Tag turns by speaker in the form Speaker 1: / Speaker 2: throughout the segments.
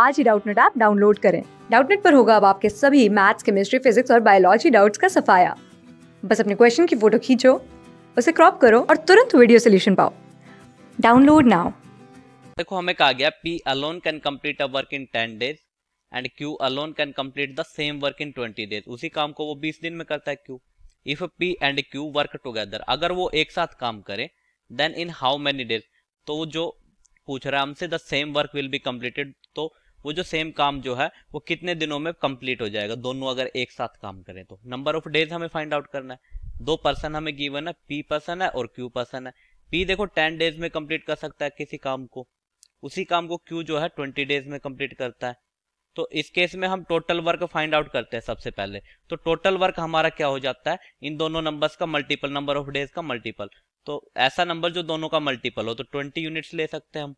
Speaker 1: आज ही Doubtnut app download करें डाउटनेट पर होगा अब आपके सभी मैथ्स केमिस्ट्री फिजिक्स और बायोलॉजी डाउट्स का सफाया बस अपने क्वेश्चन की फोटो खींचो उसे क्रॉप करो और तुरंत वीडियो सोल्यूशन पाओ डाउनलोड नाउ
Speaker 2: देखो हमें कहा गया P alone can complete a work in ten days and Q alone can complete the same work in twenty days उसी काम को वो बीस दिन में करता है Q if P and Q work together अगर वो एक साथ काम करे then in how many days तो जो पूछ रहा है हमसे the same work will be completed तो वो जो सेम काम जो है वो कितने दिनों में कंप्लीट हो जाएगा दोनों अगर एक साथ काम करें तो नंबर ऑफ डेज हमें फाइंड आउट करना है दो पर्सन हमें गिवन है पी पर्सन है और क्यू पर्सन है पी देखो टेन डेज में कंप्लीट कर सकता है किसी काम को उसी काम को क्यू जो है ट्वेंटी डेज में कंप्लीट करता है तो इस केस में हम टोटल वर्क फाइंड आउट करते हैं सबसे पहले तो टोटल वर्क हमारा क्या हो जाता है इन दोनों नंबर्स का मल्टीपल नंबर ऑफ डेज का मल्टीपल तो ऐसा नंबर जो दोनों का मल्टीपल हो तो ट्वेंटी यूनिट्स ले सकते हैं हम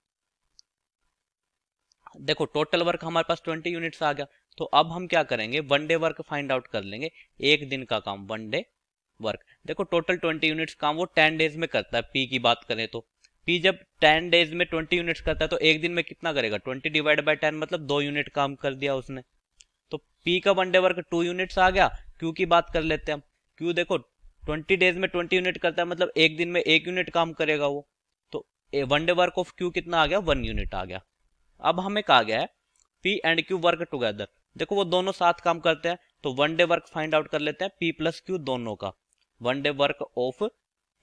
Speaker 2: देखो टोटल वर्क हमारे पास ट्वेंटी यूनिट्स आ गया तो अब हम क्या करेंगे one day work find out कर लेंगे एक दिन का काम वन डे वर्क देखो टोटल ट्वेंटी यूनिट्स काम वो टेन डेज में करता है पी की बात करें तो पी जब टेन डेज में ट्वेंटी यूनिट्स करता है तो एक दिन में कितना करेगा ट्वेंटी डिवाइड बाई टेन मतलब दो यूनिट काम कर दिया उसने तो पी का one day work two units आ गया क्यू की बात कर लेते हैं हम क्यू देखो ट्वेंटी डेज में ट्वेंटी यूनिट करता है मतलब एक दिन में एक यूनिट काम करेगा वो तो one day work of Q कितना आ गया वन यूनिट आ गया अब हमें कहा गया है P and Q work together देखो वो दोनों साथ काम करते हैं तो one day work find out कर लेते हैं पी प्लस क्यू दोनों का one day work of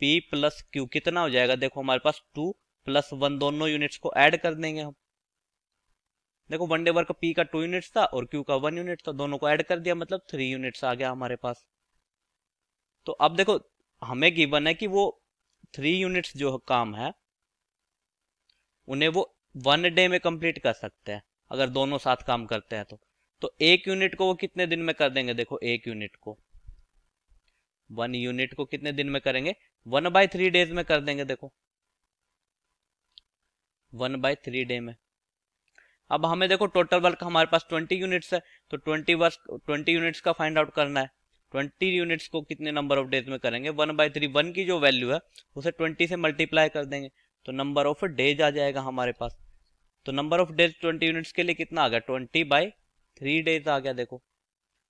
Speaker 2: P plus Q कितना हो जाएगा देखो हमारे पास टू प्लस वन दोनों यूनिट्स को ऐड कर देंगे हम देखो वन डे वर्क पी का टू यूनिट्स था और क्यू का वन यूनिट था दोनों को ऐड कर दिया मतलब थ्री यूनिट्स आ गया हमारे पास तो अब देखो हमें गिवन है कि वो थ्री यूनिट्स जो काम है उन्हें वो वन डे में कंप्लीट कर सकते हैं अगर दोनों साथ काम करते हैं तो तो एक यूनिट को वो कितने दिन में कर देंगे देखो एक यूनिट को वन यूनिट को कितने दिन में करेंगे वन बाय थ्री डेज में कर देंगे देखो वन बाय थ्री डे में अब हमें देखो टोटल वर्क हमारे पास ट्वेंटी यूनिट्स है तो ट्वेंटी वर्क ट्वेंटी यूनिट्स का फाइंड आउट करना है ट्वेंटी यूनिट्स को कितने नंबर ऑफ डेज में करेंगे वन बाय थ्री वन की जो वैल्यू है उसे ट्वेंटी से मल्टीप्लाई कर देंगे तो नंबर ऑफ डेज आ जाएगा हमारे पास तो number of days twenty units के लिए कितना आ गया ट्वेंटी बाई थ्री डेज आ गया देखो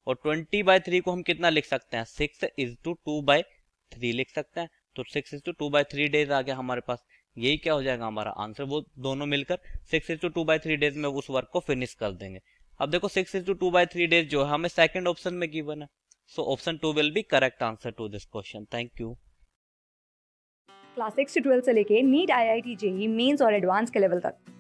Speaker 2: और ट्वेंटी बाई थ्री को हम कितना लिख सकते हैं six is two two by three लिख सकते हैं तो six is two two by three days आ गया हमारे पास यही क्या हो जाएगा हमारा आंसर वो दोनों मिलकर six is two two by three days में उस वर्क को फिनिश कर देंगे अब देखो six is two two by three days जो है हमें सेकेंड ऑप्शन में गिवन है so option two will be correct answer to this question thank you
Speaker 1: class six से लेके NEET I I T JEE Mains और एडवांस के level तक